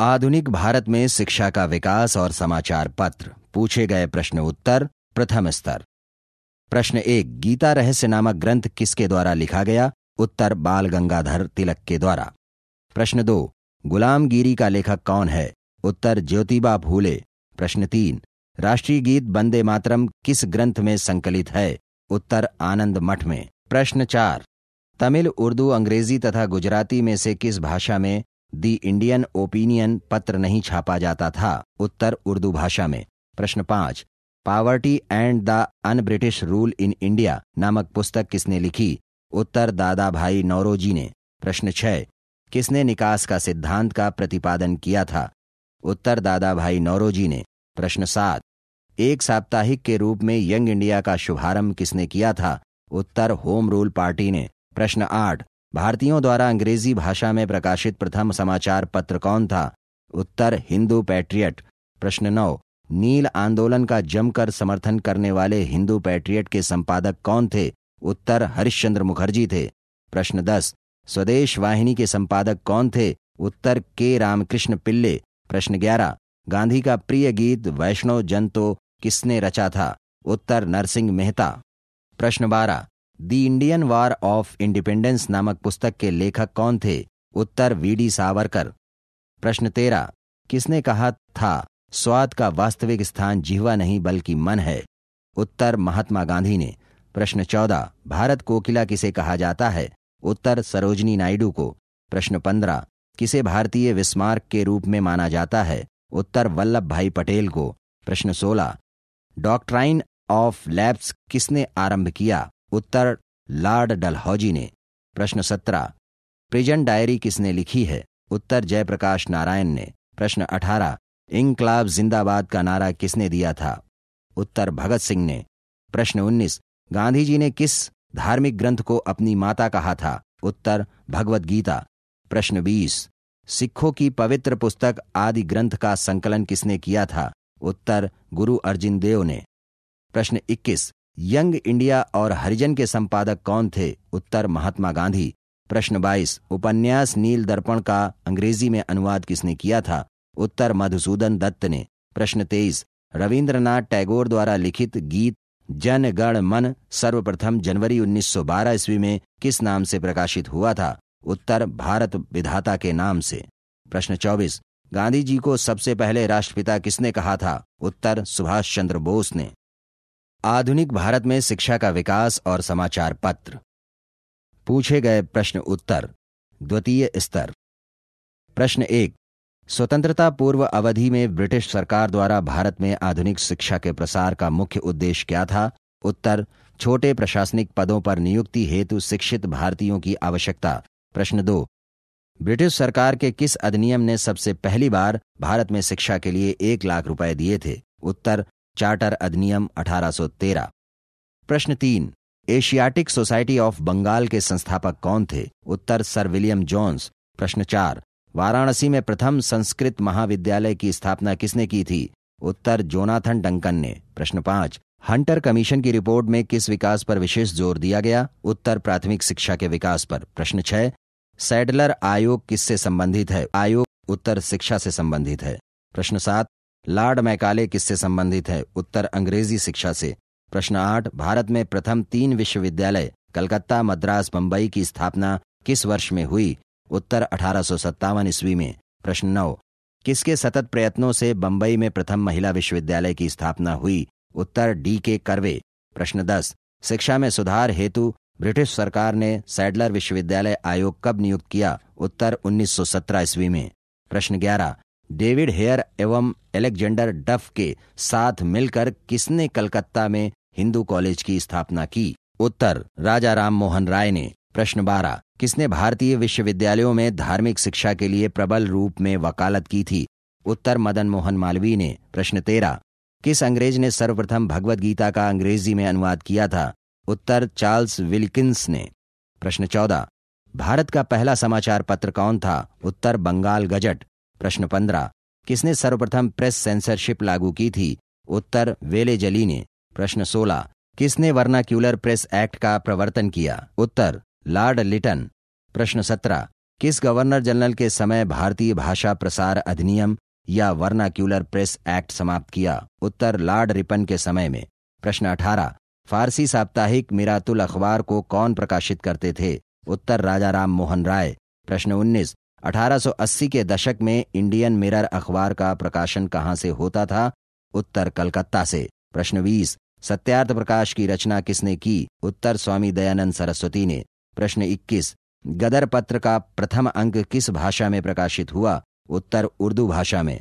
आधुनिक भारत में शिक्षा का विकास और समाचार पत्र पूछे गए प्रश्न उत्तर प्रथम स्तर प्रश्न एक गीता रहस्य नामक ग्रंथ किसके द्वारा लिखा गया उत्तर बाल गंगाधर तिलक के द्वारा प्रश्न दो गुलामगिरी का लेखक कौन है उत्तर ज्योतिबा फूले प्रश्न तीन राष्ट्रीय गीत बंदे मातरम किस ग्रंथ में संकलित है उत्तर आनंद मठ में प्रश्न चार तमिल उर्दू अंग्रेजी तथा गुजराती में से किस भाषा में दी इंडियन ओपिनियन पत्र नहीं छापा जाता था उत्तर उर्दू भाषा में प्रश्न पांच poverty and the unBritish rule in India नामक पुस्तक किसने लिखी उत्तर दादा भाई नौरोजी ने प्रश्न छह किसने निकास का सिद्धांत का प्रतिपादन किया था उत्तर दादा भाई नौरोजी ने प्रश्न सात एक साप्ताहिक के रूप में यंग इंडिया का शुभारंभ किसने किया था उत्तर होम रूल पार्टी ने प्रश्न आठ भारतीयों द्वारा अंग्रेजी भाषा में प्रकाशित प्रथम समाचार पत्र कौन था उत्तर हिंदू पैट्रियट प्रश्न नौ नील आंदोलन का जमकर समर्थन करने वाले हिंदू पैट्रियट के संपादक कौन थे उत्तर हरिश्चंद्र मुखर्जी थे प्रश्न दस स्वदेश वाहिनी के संपादक कौन थे उत्तर के रामकृष्ण पिल्ले प्रश्न ग्यारह गांधी का प्रिय गीत वैष्णव जन तो किसने रचा था उत्तर नरसिंह मेहता प्रश्न बारह the Indian war of independence नामक पुस्तक के लेखक कौन थे उत्तर वी डी सावरकर प्रश्न तेरह किसने कहा था स्वाद का वास्तविक स्थान जिहवा नहीं बल्कि मन है उत्तर महात्मा गांधी ने प्रश्न चौदह भारत कोकिला किसे कहा जाता है उत्तर सरोजनी नायडू को प्रश्न पंद्रह किसे भारतीय विस्मार्क के रूप में माना जाता है उत्तर वल्लभ भाई पटेल को प्रश्न सोलह डॉक्ट्राइन ऑफ लैब्स किसने आरंभ किया उत्तर लार्ड डलहौजी ने प्रश्न सत्रह प्रिजन डायरी किसने लिखी है उत्तर जयप्रकाश नारायण ने प्रश्न अठारह इंकलाब जिंदाबाद का नारा किसने दिया था उत्तर भगत सिंह ने प्रश्न उन्नीस गांधी जी ने किस धार्मिक ग्रंथ को अपनी माता कहा था उत्तर भगवत गीता प्रश्न बीस सिखों की पवित्र पुस्तक आदि ग्रंथ का संकलन किसने किया था उत्तर गुरु अर्जुन देव ने प्रश्न 21 यंग इंडिया और हरिजन के संपादक कौन थे उत्तर महात्मा गांधी प्रश्न 22 उपन्यास नील दर्पण का अंग्रेजी में अनुवाद किसने किया था उत्तर मधुसूदन दत्त ने प्रश्न 23 रविन्द्रनाथ टैगोर द्वारा लिखित गीत जन गण मन सर्वप्रथम जनवरी 1912 ईस्वी में किस नाम से प्रकाशित हुआ था उत्तर भारत विधाता के नाम से प्रश्न 24 गांधी जी को सबसे पहले राष्ट्रपिता किसने कहा था उत्तर सुभाष चंद्र बोस ने आधुनिक भारत में शिक्षा का विकास और समाचार पत्र पूछे गए प्रश्न उत्तर द्वितीय स्तर प्रश्न एक स्वतंत्रता पूर्व अवधि में ब्रिटिश सरकार द्वारा भारत में आधुनिक शिक्षा के प्रसार का मुख्य उद्देश्य क्या था उत्तर छोटे प्रशासनिक पदों पर नियुक्ति हेतु शिक्षित भारतीयों की आवश्यकता प्रश्न दो ब्रिटिश सरकार के किस अधिनियम ने सबसे पहली बार भारत में शिक्षा के लिए एक लाख रुपए दिए थे उत्तर चार्टर अधिनियम 1813 प्रश्न तीन एशियाटिक सोसाइटी ऑफ बंगाल के संस्थापक कौन थे उत्तर सर विलियम जॉन्स प्रश्न चार वाराणसी में प्रथम संस्कृत महाविद्यालय की स्थापना किसने की थी उत्तर जोनाथन डंकन ने प्रश्न पांच हंटर कमीशन की रिपोर्ट में किस विकास पर विशेष जोर दिया गया उत्तर प्राथमिक शिक्षा के विकास पर प्रश्न छह सैडलर आयोग किससे संबंधित है आयोग उत्तर शिक्षा से संबंधित है प्रश्न सात लॉर्ड मैकाले किससे संबंधित है उत्तर अंग्रेजी शिक्षा से प्रश्न आठ भारत में प्रथम तीन विश्वविद्यालय कलकत्ता मद्रास बम्बई की स्थापना किस वर्ष में हुई उत्तर अठारह ईस्वी में प्रश्न नौ किसके सतत प्रयत्नों से बम्बई में प्रथम महिला विश्वविद्यालय की स्थापना हुई उत्तर डी के करवे प्रश्न दस शिक्षा में सुधार हेतु ब्रिटिश सरकार ने सैडलर विश्वविद्यालय आयोग कब नियुक्त किया उत्तर 1917 ईस्वी में प्रश्न ग्यारह डेविड हेयर एवं एलेक्जेंडर डफ के साथ मिलकर किसने कलकत्ता में हिंदू कॉलेज की स्थापना की उत्तर राजा राम मोहन राय ने प्रश्न बारह किसने भारतीय विश्वविद्यालयों में धार्मिक शिक्षा के लिए प्रबल रूप में वकालत की थी उत्तर मदन मोहन मालवीय ने प्रश्न तेरह किस अंग्रेज ने सर्वप्रथम भगवद गीता का अंग्रेजी में अनुवाद किया था उत्तर चार्ल्स विल्किंस ने प्रश्न चौदह भारत का पहला समाचार पत्र कौन था उत्तर बंगाल गजट प्रश्न पंद्रह किसने सर्वप्रथम प्रेस सेंसरशिप लागू की थी उत्तर वेले जली ने प्रश्न सोलह किसने वर्नाक्यूलर प्रेस एक्ट का प्रवर्तन किया उत्तर लॉर्ड लिटन प्रश्न सत्रह किस गवर्नर जनरल के समय भारतीय भाषा प्रसार अधिनियम या वर्नाक्यूलर प्रेस एक्ट समाप्त किया उत्तर लॉर्ड रिपन के समय में प्रश्न अठारह फारसी साप्ताहिक मिरातुल अखबार को कौन प्रकाशित करते थे उत्तर राजा राम मोहन राय प्रश्न उन्नीस 1880 के दशक में इंडियन मिरर अखबार का प्रकाशन कहाँ से होता था उत्तर कलकत्ता से प्रश्न बीस सत्यार्थ प्रकाश की रचना किसने की उत्तर स्वामी दयानंद सरस्वती ने प्रश्न 21 गदर पत्र का प्रथम अंक किस भाषा में प्रकाशित हुआ उत्तर उर्दू भाषा में